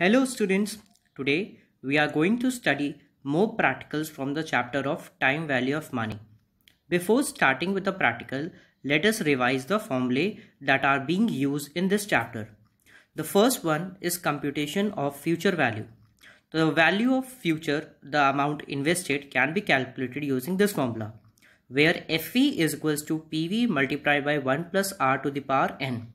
Hello students, today we are going to study more practicals from the chapter of time value of money. Before starting with the practical, let us revise the formulae that are being used in this chapter. The first one is computation of future value. The value of future, the amount invested can be calculated using this formula where FV is equals to PV multiplied by 1 plus R to the power n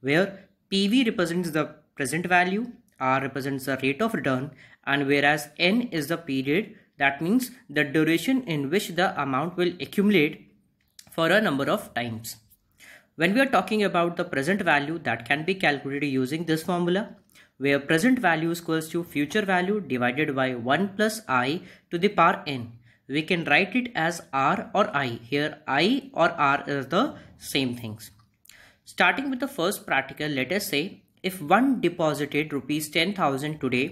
where PV represents the present value R represents the rate of return and whereas N is the period that means the duration in which the amount will accumulate for a number of times. When we are talking about the present value that can be calculated using this formula where present value equals to future value divided by 1 plus i to the power n. We can write it as r or i. Here i or r is the same things. Starting with the first practical let us say if one deposited rupees 10000 today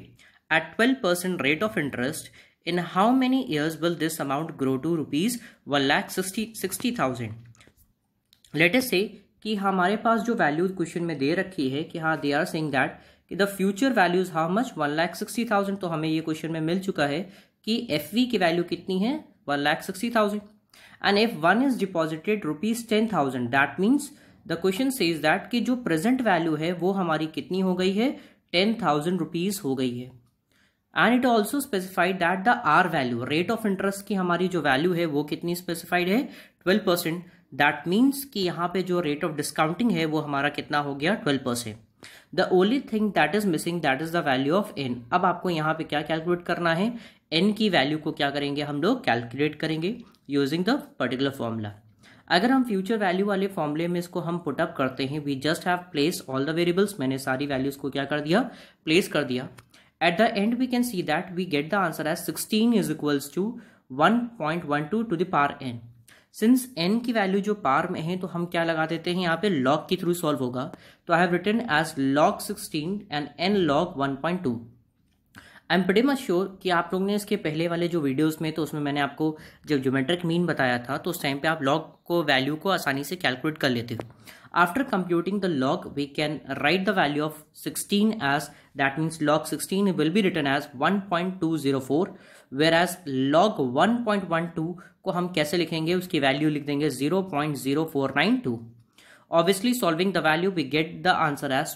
at 12% rate of interest in how many years will this amount grow to rupees one lakh sixty sixty thousand latest से कि हमारे पास जो values question में दे रखी है कि हाँ they are saying that कि the future values how much one lakh sixty thousand तो हमें ये क्वेश्चन में मिल चुका है कि एफ की वैल्यू कितनी है one lakh sixty thousand and if one is deposited rupees ten thousand that means the question says that कि जो प्रेजेंट वैल्यू है वो हमारी कितनी हो गई है टेन थाउजेंड रुपीज़ हो गई है and it also specified that the R value rate of interest की हमारी जो वैल्यू है वो कितनी स्पेसिफाइड है ट्वेल्व परसेंट दैट मीन्स कि यहाँ पे जो रेट ऑफ डिस्काउंटिंग है वो हमारा कितना हो गया twelve percent the only thing that is missing that is the value of N अब आपको यहाँ पे क्या कैलकुलेट करना है एन की वैल्यू को क्या करेंगे हम लोग कैलकुलेट करेंगे यूजिंग द पर्टिकुलर फॉर्मूला अगर हम फ्यूचर वैल्यू वाले फॉर्मुले में इसको हम पुटअप करते हैं we just have place all the variables मैंने सारी वैल्यूज को क्या कर दिया प्लेस कर दिया at the end we can see that we get the answer as sixteen is equals to one point one two two the power N since N की value जो पार में है तो हम क्या लगा देते हैं यहाँ पे लॉग के थ्रू सॉल्व होगा तो I have return as log sixteen and N log one point two I am pretty much sure कि आप लोग ने इसके पहले वाले जो वीडियोस में तो उसमें मैंने आपको जब ज्योमेट्रिक मीन बताया था तो उस टाइम पे आप लॉग को वैल्यू को आसानी से कैलकुलेट कर लेते हो after computing the log log we can log sixteen will be return as one point two zero four be as log one point one two को हम कैसे लिखेंगे उसकी वैल्यू लिख देंगे value obviously solving the value we get the answer as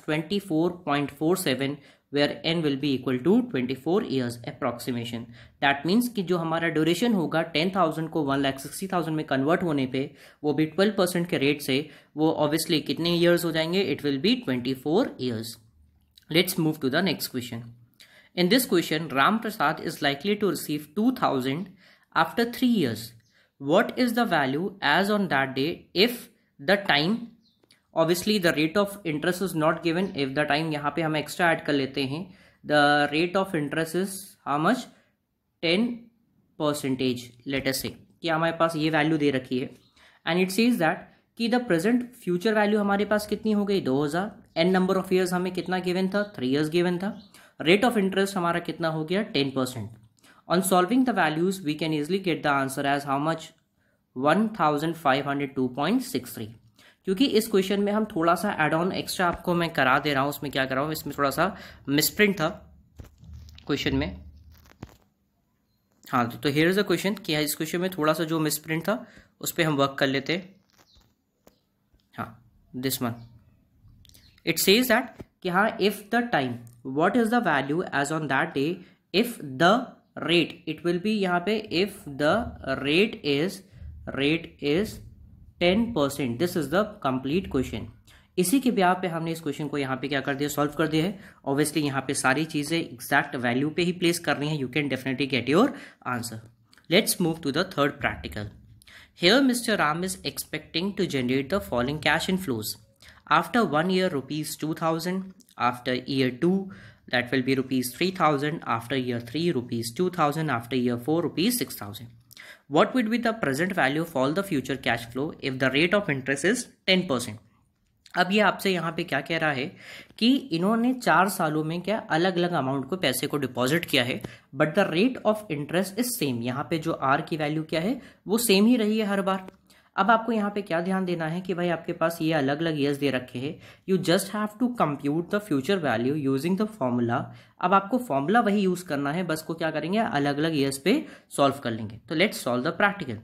seven where N will be equal to twenty four years approximation that means कि जो हमारा ड्यूरेशन होगा टेन थाउजेंड को वन लाख सिक्सटी थाउजेंड में कन्वर्ट होने पर वो भी ट्वेल्व परसेंट के रेट से वो ऑब्वियसली कितने ईयर्स हो जाएंगे it will be twenty four years let's move to the next question in this question Ram Prasad is likely to receive two thousand after three years what is the value as on that day if the time obviously the rate of interest is not given if the time यहाँ पे हम extra add कर लेते हैं the rate of interest is how much ten percentage latest से कि हमारे पास ये वैल्यू दे रखी है एंड इट सीज दैट कि द प्रेजेंट फ्यूचर वैल्यू हमारे पास कितनी हो गई 2000 एन नंबर ऑफ ईयर्स हमें कितना गिवन था थ्री ईयर्स गिवन था रेट ऑफ इंटरेस्ट हमारा कितना हो गया ten percent on solving the values we can easily get the answer as how much one thousand five hundred two point six three क्योंकि इस क्वेश्चन में हम थोड़ा सा एड ऑन एक्स्ट्रा आपको मैं करा दे रहा हूँ उसमें क्या कर रहा हूँ इसमें थोड़ा सा मिसप्रिंट था क्वेश्चन में हाँ तो हेयर इज़ अ क्वेश्चन कि इस क्वेश्चन में थोड़ा सा जो मिसप्रिंट था उस पर हम वर्क कर लेते हाँ this one it says that कि हाँ if the time what is the value as on that day if the rate it will be यहाँ पे if the rate is rate is ten percent this is the complete question इसी के ब्याह पे हमने इस क्वेश्चन को यहाँ पे क्या कर दिया सॉल्व कर दिया है ऑब्वियसली यहाँ पे सारी चीजें एग्जैक्ट वैल्यू पे ही प्लेस कर रही है you can definitely get your answer let's move to the third practical here mister Ram is expecting to generate the following cash in flows after one year rupees two thousand after year two that will be rupees three thousand after year three rupees two thousand after year four rupees six thousand what would be the present value of all the future cash flow if the rate of interest is ten percent अब ये आपसे यहाँ पे क्या कह रहा है कि इन्होंने चार सालों में क्या अलग अलग अमाउंट को पैसे को डिपॉजिट किया है but the rate of interest is same यहाँ पे जो आर की वैल्यू क्या है वो सेम ही रही है हर बार अब आपको यहाँ पे क्या ध्यान देना है कि भाई आपके पास ये अलग अलग ईयर्स दे रखे हैं you just have to compute the future value using the formula अब आपको फॉर्मूला वही यूज़ करना है बस को क्या करेंगे अलग अलग ईयर्स पे सॉल्व कर लेंगे तो लेट्स सॉल्व द प्रैक्टिकल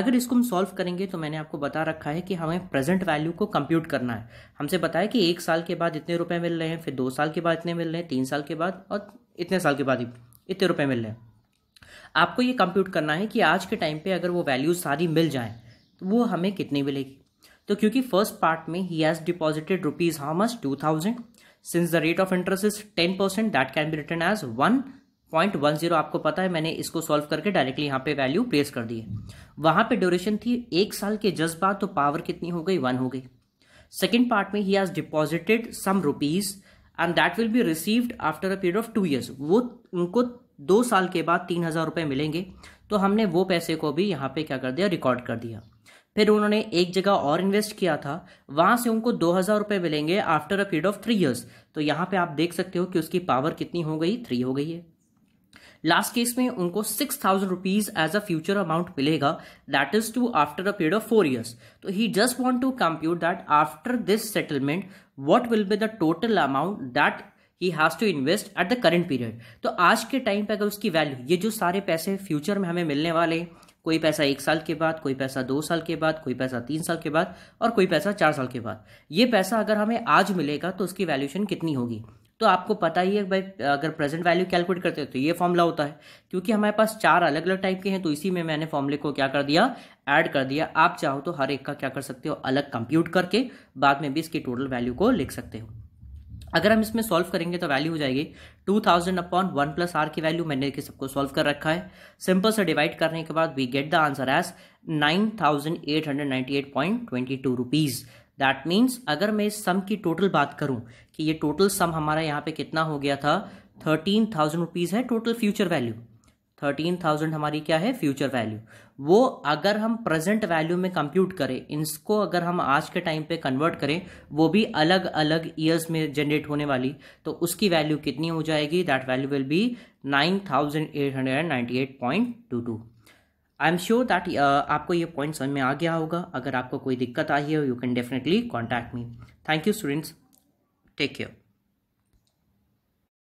अगर इसको हम सॉल्व करेंगे तो मैंने आपको बता रखा है कि हमें प्रेजेंट वैल्यू को कंप्यूट करना है हमसे बताया कि एक साल के बाद इतने रुपए मिल रहे हैं फिर दो साल के बाद इतने मिल रहे हैं तीन साल के बाद और इतने साल के बाद इतने रुपए मिल रहे हैं आपको ये कंप्यूट करना है कि आज के टाइम पे अगर वो वैल्यूज सारी मिल जाएं तो वो हमें कितनी मिलेगी तो क्योंकि फर्स्ट पार्ट में ही has deposited rupees how much two thousand since the rate of interest is ten percent that can be return as one point one zero आपको पता है मैंने इसको सॉल्व करके डायरेक्टली यहाँ पे वैल्यू प्लेस कर दी है वहाँ पे ड्यूरेशन थी एक साल के बाद तो पावर कितनी हो गई वन हो गई सेकेंड पार्ट में ही has deposited some rupees and that will be received after a period of two years वो उनको दो साल के बाद तीन हज़ार रुपये मिलेंगे तो हमने वो पैसे को भी यहाँ पे क्या कर दिया रिकॉर्ड कर दिया फिर उन्होंने एक जगह और इन्वेस्ट किया था वहां से उनको दो हज़ार रुपए मिलेंगे after a period of three years तो यहां पे आप देख सकते हो कि उसकी पावर कितनी हो गई थ्री हो गई है लास्ट केस में उनको six thousand rupees as a future amount मिलेगा that is two after a period of four years तो he just want to compute that after this settlement what will be the total amount that he has to invest at the current period तो आज के time पे अगर उसकी value ये जो सारे पैसे फ्यूचर में हमें मिलने वाले कोई पैसा एक साल के बाद कोई पैसा दो साल के बाद कोई पैसा तीन साल के बाद और कोई पैसा चार साल के बाद ये पैसा अगर हमें आज मिलेगा तो उसकी वैल्यूशन कितनी होगी तो आपको पता ही है भाई अगर प्रेजेंट वैल्यू कैलकुलेट करते हैं तो ये फॉर्मूला होता है क्योंकि हमारे पास चार अलग अलग टाइप के हैं तो इसी में मैंने फॉर्मूले को क्या कर दिया ऐड कर दिया आप चाहो तो हर एक का क्या कर सकते हो अलग कंप्यूट करके बाद में भी इसकी टोटल वैल्यू को लिख सकते हो अगर हम इसमें सॉल्व करेंगे तो वैल्यू हो जाएगी two thousand upon one plus R की वैल्यू मैंने देखिए सबको सॉल्व कर रखा है सिंपल से डिवाइड करने के बाद we get the answer as nine thousand eight hundred ninety eight point twenty two rupees that means अगर मैं इस सम की टोटल बात करूं कि ये टोटल सम हमारा यहाँ पे कितना हो गया था थर्टीन थाउजेंड रुपीज़ है total future value thirteen thousand हमारी क्या है फ्यूचर वैल्यू वो अगर हम प्रेजेंट वैल्यू में कंप्यूट करें इसको अगर हम आज के टाइम पे कन्वर्ट करें वो भी अलग अलग ईयर्स में जनरेट होने वाली तो उसकी वैल्यू कितनी हो जाएगी that value will be nine thousand eight hundred and ninety eight point two two I am sure that आपको ये पॉइंट समझ में आ गया होगा अगर आपको कोई दिक्कत आई है you can definitely contact me thank you students take care